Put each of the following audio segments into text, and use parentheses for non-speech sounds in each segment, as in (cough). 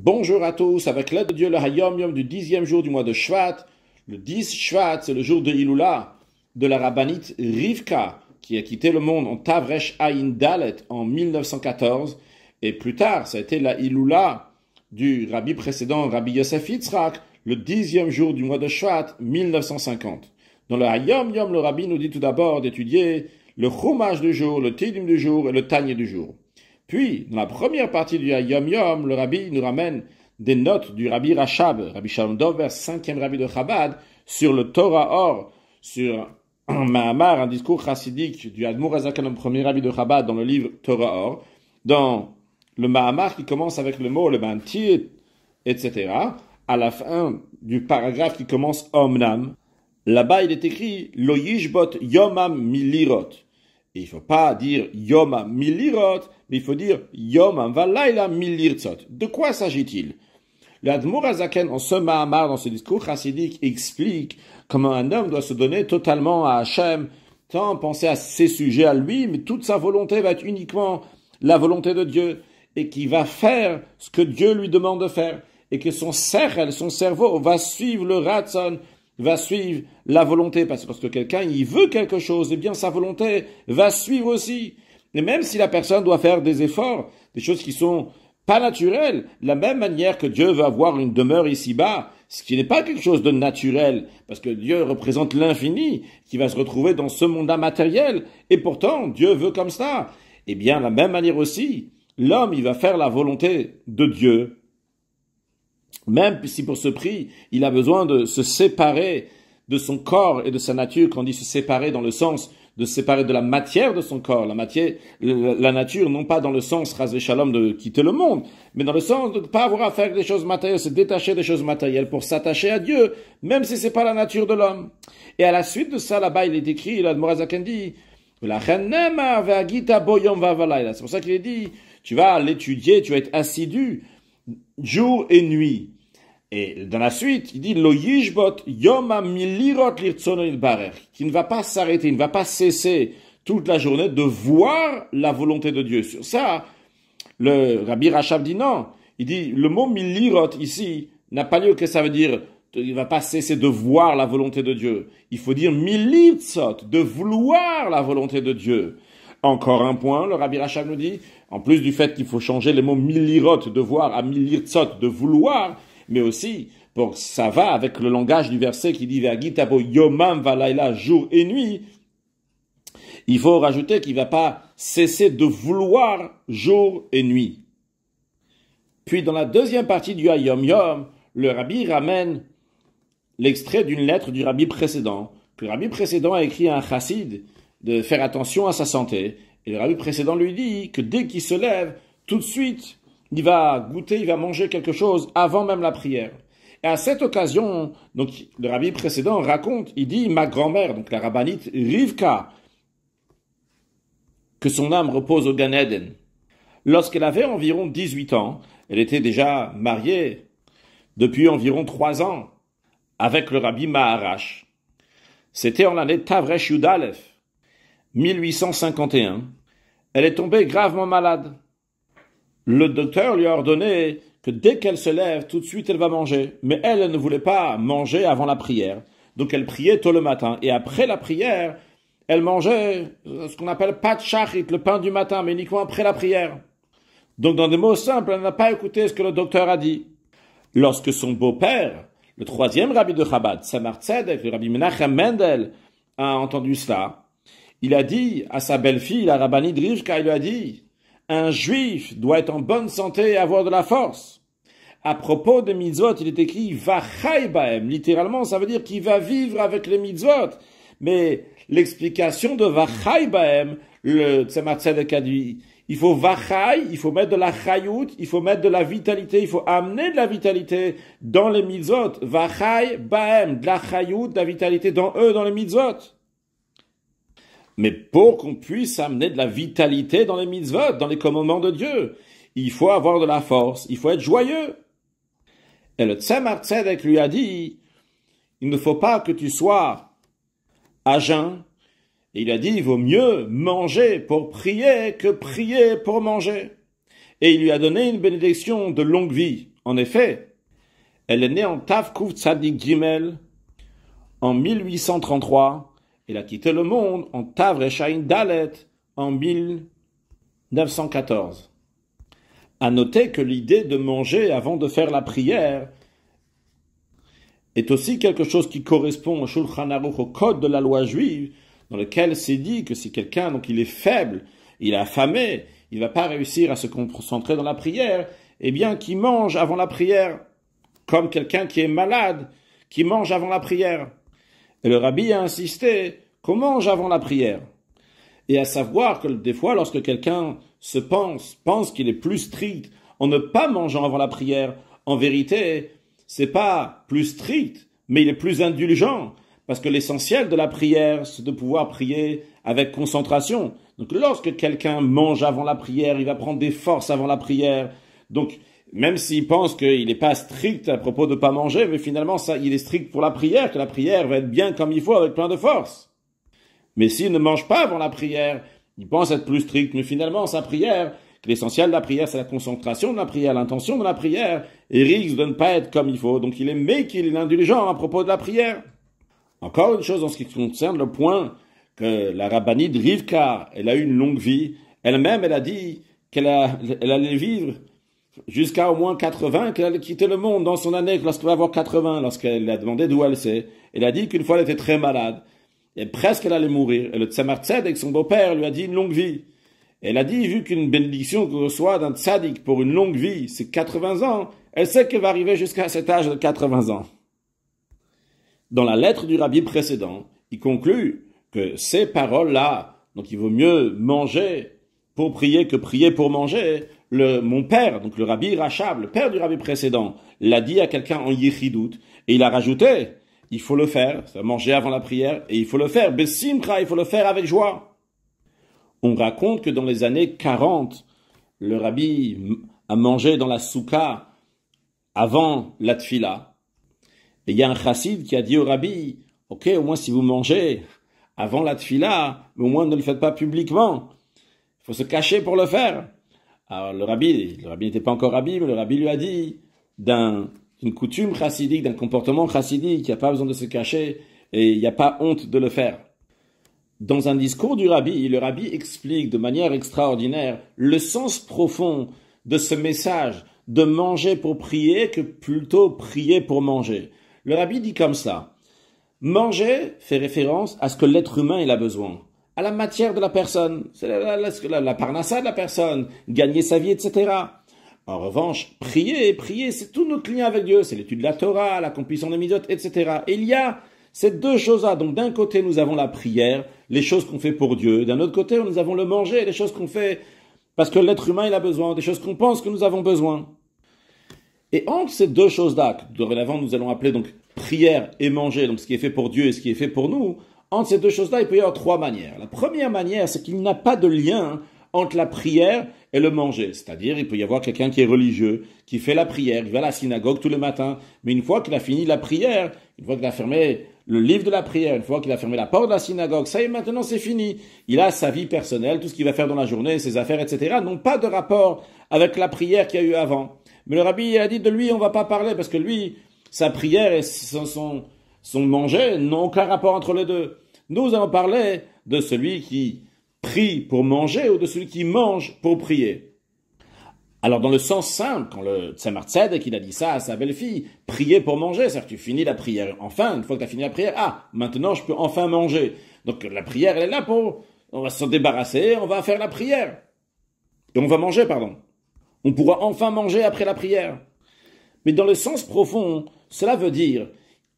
Bonjour à tous, avec l'aide de Dieu, le Hayom Yom du dixième jour du mois de Shvat. Le dix Shvat, c'est le jour de ilula de la rabbinite Rivka, qui a quitté le monde en Tavresh Aïn Dalet en 1914. Et plus tard, ça a été la ilula du rabbi précédent, Rabbi Yosef Yitzhak, le dixième jour du mois de Shvat, 1950. Dans le Hayom Yom, le rabbi nous dit tout d'abord d'étudier le chômage du jour, le tidim du jour et le tagné du jour. Puis, dans la première partie du Yom Yom, le rabbi nous ramène des notes du rabbi Rachab, rabbi Shalom 5 cinquième rabbi de Chabad, sur le Torah Or, sur un Mahamar, un discours chassidique du Admour le premier rabbi de Chabad, dans le livre Torah Or, dans le Mahamar qui commence avec le mot le Bantir, etc., à la fin du paragraphe qui commence Omnam, là-bas il est écrit Lo Yishbot Yomam Milirot. Et il ne faut pas dire Yomam Milirot, mais il faut dire Yom De quoi s'agit-il L'Admour Azaken, en ce Mahamar, dans ce discours chassidique, explique comment un homme doit se donner totalement à Hachem, tant penser à ses sujets à lui, mais toute sa volonté va être uniquement la volonté de Dieu, et qu'il va faire ce que Dieu lui demande de faire, et que son son cerveau, va suivre le Ratson, va suivre la volonté, parce que quelqu'un, il veut quelque chose, et eh bien sa volonté va suivre aussi. Et même si la personne doit faire des efforts, des choses qui sont pas naturelles, de la même manière que Dieu veut avoir une demeure ici-bas, ce qui n'est pas quelque chose de naturel, parce que Dieu représente l'infini qui va se retrouver dans ce monde matériel, et pourtant Dieu veut comme ça. Eh bien, de la même manière aussi, l'homme, il va faire la volonté de Dieu, même si pour ce prix, il a besoin de se séparer de son corps et de sa nature, quand dit se séparer dans le sens de se séparer de la matière de son corps, la matière, la nature, non pas dans le sens rasé shalom de quitter le monde, mais dans le sens de ne pas avoir à faire des choses matérielles, se détacher des choses matérielles pour s'attacher à Dieu, même si c'est pas la nature de l'homme. Et à la suite de ça, là-bas, il est écrit, là, de dit, c'est pour ça qu'il est dit, tu vas l'étudier, tu vas être assidu jour et nuit. Et dans la suite, il dit Lo yishbot yoma milirot qui ne va pas s'arrêter, il ne va pas cesser toute la journée de voir la volonté de Dieu. Sur ça, le Rabbi Rachab dit non. Il dit le mot milirot ici n'a pas lieu que ça veut dire il ne va pas cesser de voir la volonté de Dieu. Il faut dire militsot, de vouloir la volonté de Dieu. Encore un point, le Rabbi Rachab nous dit, en plus du fait qu'il faut changer les mots milirot, de voir, à militsot, de vouloir, mais aussi, bon, ça va avec le langage du verset qui dit yomam valaila jour et nuit. Il faut rajouter qu'il ne va pas cesser de vouloir jour et nuit. Puis dans la deuxième partie du Ayom Yom, le rabbi ramène l'extrait d'une lettre du rabbi précédent. le rabbi précédent a écrit à un chassid de faire attention à sa santé. Et le rabbi précédent lui dit que dès qu'il se lève, tout de suite, il va goûter, il va manger quelque chose avant même la prière. Et à cette occasion, donc le rabbi précédent raconte, il dit ma grand-mère, donc la rabbinite Rivka, que son âme repose au Gan Eden. Lorsqu'elle avait environ 18 ans, elle était déjà mariée depuis environ 3 ans avec le rabbi Maharash. C'était en l'année Tavresh Yudalef, 1851. Elle est tombée gravement malade le docteur lui a ordonné que dès qu'elle se lève, tout de suite, elle va manger. Mais elle, ne voulait pas manger avant la prière. Donc elle priait tôt le matin. Et après la prière, elle mangeait euh, ce qu'on appelle patcharit, le pain du matin, mais uniquement après la prière. Donc dans des mots simples, elle n'a pas écouté ce que le docteur a dit. Lorsque son beau-père, le troisième rabbi de Chabad, Samar Tzedek, le rabbi Menachem Mendel, a entendu cela, il a dit à sa belle-fille, la rabbinide Drivka, il lui a dit, un juif doit être en bonne santé et avoir de la force. À propos des mitzvot, il est écrit Vachai baem. Littéralement, ça veut dire qu'il va vivre avec les mitzvot. Mais l'explication de Vachai baem, le Tzemach de il faut vachai, il faut mettre de la chayout, il faut mettre de la vitalité, il faut amener de la vitalité dans les mitzvot. Vachai, baem, de la chayout, de la vitalité dans eux, dans les mitzvot mais pour qu'on puisse amener de la vitalité dans les mitzvot, dans les commandements de Dieu, il faut avoir de la force, il faut être joyeux. Et le Tzemar Tzedek lui a dit, il ne faut pas que tu sois à jeun. Et il a dit, il vaut mieux manger pour prier que prier pour manger. Et il lui a donné une bénédiction de longue vie. En effet, elle est née en Tavkouf Tzadik Gimel en 1833 il a quitté le monde en Tavreshain Dalet en 1914. À noter que l'idée de manger avant de faire la prière est aussi quelque chose qui correspond au Shulchan Aruch, au code de la loi juive, dans lequel c'est dit que si quelqu'un, donc il est faible, il est affamé, il ne va pas réussir à se concentrer dans la prière, eh bien qui mange avant la prière, comme quelqu'un qui est malade, qui mange avant la prière. Et le rabbi a insisté qu'on mange avant la prière. Et à savoir que des fois, lorsque quelqu'un se pense, pense qu'il est plus strict en ne pas mangeant avant la prière, en vérité, c'est pas plus strict, mais il est plus indulgent, parce que l'essentiel de la prière, c'est de pouvoir prier avec concentration. Donc lorsque quelqu'un mange avant la prière, il va prendre des forces avant la prière. Donc même s'il pense qu'il n'est pas strict à propos de pas manger, mais finalement, ça, il est strict pour la prière, que la prière va être bien comme il faut, avec plein de force. Mais s'il ne mange pas avant la prière, il pense être plus strict, mais finalement, sa prière, l'essentiel de la prière, c'est la concentration de la prière, l'intention de la prière, et risque de ne pas être comme il faut. Donc il est qu'il et est indulgent à propos de la prière. Encore une chose en ce qui concerne le point que la de Rivka, elle a eu une longue vie, elle-même, elle a dit qu'elle allait vivre jusqu'à au moins 80 qu'elle allait quitter le monde dans son année, lorsqu'elle va avoir 80, lorsqu'elle a demandé d'où elle sait. Elle a dit qu'une fois elle était très malade, et presque elle allait mourir. Et le Tzemar avec son beau-père, lui a dit une longue vie. Elle a dit, vu qu'une bénédiction que reçoit d'un tzaddik pour une longue vie, c'est 80 ans, elle sait qu'elle va arriver jusqu'à cet âge de 80 ans. Dans la lettre du rabbi précédent, il conclut que ces paroles-là, donc il vaut mieux manger pour prier que prier pour manger, mon père, donc le rabbi Rachab, le père du rabbi précédent, l'a dit à quelqu'un en Yechidout, et il a rajouté, il faut le faire, ça manger avant la prière, et il faut le faire, il faut le faire avec joie. On raconte que dans les années 40, le rabbi a mangé dans la soukha avant la tfila. Et il y a un chassid qui a dit au rabbi, ok, au moins si vous mangez avant la tfila, au moins ne le faites pas publiquement. Il faut se cacher pour le faire. Alors le rabbi, le rabbi n'était pas encore rabbi, mais le rabbi lui a dit d'un, d'une coutume chassidique, d'un comportement chassidique, il n'y a pas besoin de se cacher et il n'y a pas honte de le faire. Dans un discours du rabbi, le rabbi explique de manière extraordinaire le sens profond de ce message de manger pour prier que plutôt prier pour manger. Le rabbi dit comme ça. Manger fait référence à ce que l'être humain a besoin à la matière de la personne, c'est la, la, parnassa de la personne, gagner sa vie, etc. En revanche, prier, prier, c'est tout notre lien avec Dieu, c'est l'étude de la Torah, l'accomplissement des midotes, etc. il y a ces deux choses-là. Donc d'un côté, nous avons la prière, les choses qu'on fait pour Dieu. D'un autre côté, nous avons le manger, les choses qu'on fait parce que l'être humain, il a besoin, des choses qu'on pense que nous avons besoin. Et entre ces deux choses-là, que dorénavant nous allons appeler donc prière et manger, donc ce qui est fait pour Dieu et ce qui est fait pour nous, entre ces deux choses-là, il peut y avoir trois manières. La première manière, c'est qu'il n'a pas de lien entre la prière et le manger. C'est-à-dire, il peut y avoir quelqu'un qui est religieux, qui fait la prière, qui va à la synagogue tous les matins, mais une fois qu'il a fini la prière, une fois qu'il a fermé le livre de la prière, une fois qu'il a fermé la porte de la synagogue, ça y est, maintenant c'est fini. Il a sa vie personnelle, tout ce qu'il va faire dans la journée, ses affaires, etc., n'ont pas de rapport avec la prière qu'il y a eu avant. Mais le rabbi a dit de lui, on va pas parler, parce que lui, sa prière et son, son, son manger n'ont aucun rapport entre les deux. Nous allons parler de celui qui prie pour manger ou de celui qui mange pour prier. Alors dans le sens simple, quand le Tzemar Tzedek, il a dit ça à sa belle-fille, prier pour manger, c'est-à-dire tu finis la prière. Enfin, une fois que tu as fini la prière, ah, maintenant je peux enfin manger. Donc la prière, elle est là pour, on va s'en débarrasser, on va faire la prière. Et on va manger, pardon. On pourra enfin manger après la prière. Mais dans le sens profond, cela veut dire,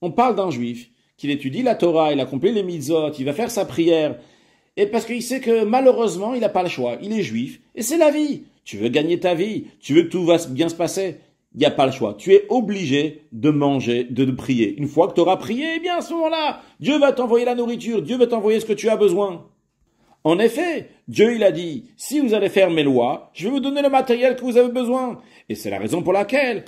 on parle d'un juif qu'il étudie la Torah, il accomplit les mitzvot, il va faire sa prière. Et parce qu'il sait que malheureusement, il n'a pas le choix. Il est juif et c'est la vie. Tu veux gagner ta vie, tu veux que tout va bien se passer. Il n'y a pas le choix. Tu es obligé de manger, de, prier. Une fois que tu auras prié, eh bien à ce moment-là, Dieu va t'envoyer la nourriture, Dieu va t'envoyer ce que tu as besoin. En effet, Dieu il a dit, si vous allez faire mes lois, je vais vous donner le matériel que vous avez besoin. Et c'est la raison pour laquelle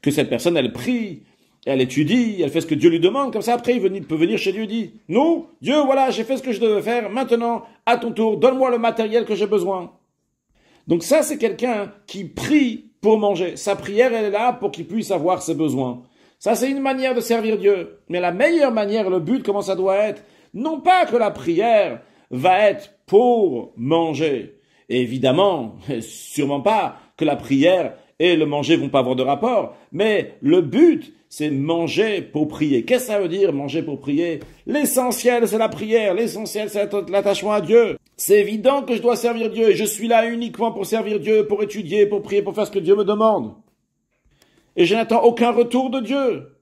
que cette personne, elle prie, elle étudie, elle fait ce que Dieu lui demande, comme ça après il peut venir chez Dieu et dit Non, Dieu, voilà, j'ai fait ce que je devais faire, maintenant, à ton tour, donne-moi le matériel que j'ai besoin. Donc ça, c'est quelqu'un qui prie pour manger. Sa prière, elle est là pour qu'il puisse avoir ses besoins. Ça, c'est une manière de servir Dieu. Mais la meilleure manière, le but, comment ça doit être Non pas que la prière va être pour manger. évidemment, (laughs) sûrement pas que la prière et le manger vont pas avoir de rapport, mais le but, c'est manger pour prier. Qu'est-ce que ça veut dire, manger pour prier L'essentiel, c'est la prière, l'essentiel, c'est l'attachement à Dieu. C'est évident que je dois servir Dieu, et je suis là uniquement pour servir Dieu, pour étudier, pour prier, pour faire ce que Dieu me demande. Et je n'attends aucun retour de Dieu.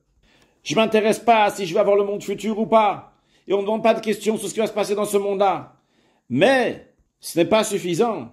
Je m'intéresse pas à si je vais avoir le monde futur ou pas. Et on ne demande pas de questions sur ce qui va se passer dans ce monde-là. Mais ce n'est pas suffisant.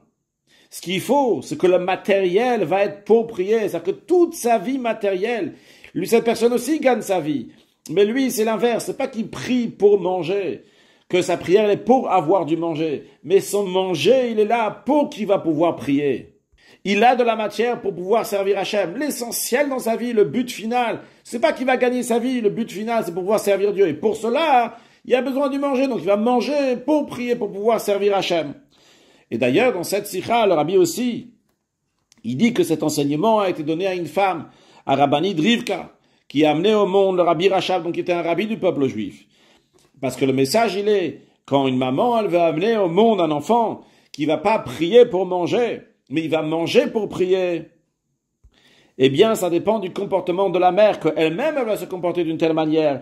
Ce qu'il faut, c'est que le matériel va être pour prier. c'est-à-dire que toute sa vie matérielle, lui, cette personne aussi gagne sa vie. Mais lui, c'est l'inverse, c'est pas qu'il prie pour manger, que sa prière est pour avoir du manger, mais son manger, il est là pour qu'il va pouvoir prier. Il a de la matière pour pouvoir servir Hachem. L'essentiel dans sa vie, le but final, c'est pas qu'il va gagner sa vie, le but final, c'est pour pouvoir servir Dieu. Et pour cela, il a besoin du manger, donc il va manger pour prier, pour pouvoir servir Hachem. Et d'ailleurs, dans cette sikha, le rabbi aussi, il dit que cet enseignement a été donné à une femme, à Rabbani Drivka, qui a amené au monde le rabbi Rachab, donc qui était un rabbi du peuple juif. Parce que le message, il est, quand une maman, elle va amener au monde un enfant qui va pas prier pour manger, mais il va manger pour prier. Eh bien, ça dépend du comportement de la mère, qu'elle-même, elle va se comporter d'une telle manière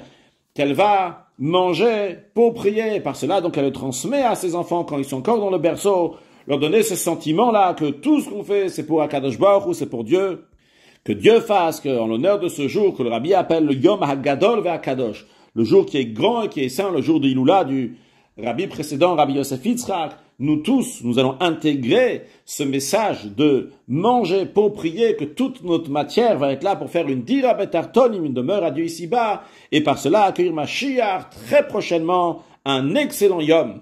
qu'elle va manger pour prier. Par cela, donc, elle le transmet à ses enfants quand ils sont encore dans le berceau, leur donner ce sentiment-là que tout ce qu'on fait, c'est pour Akadosh Baruch ou c'est pour Dieu. Que Dieu fasse en l'honneur de ce jour que le rabbi appelle le Yom HaGadol Akadosh, le jour qui est grand et qui est saint, le jour de du, Rabbi précédent, Rabbi Yosef Yitzhak, nous tous, nous allons intégrer ce message de manger pour prier, que toute notre matière va être là pour faire une dira betartonim, une demeure à Dieu ici-bas, et par cela accueillir ma shi'ar très prochainement, un excellent yom.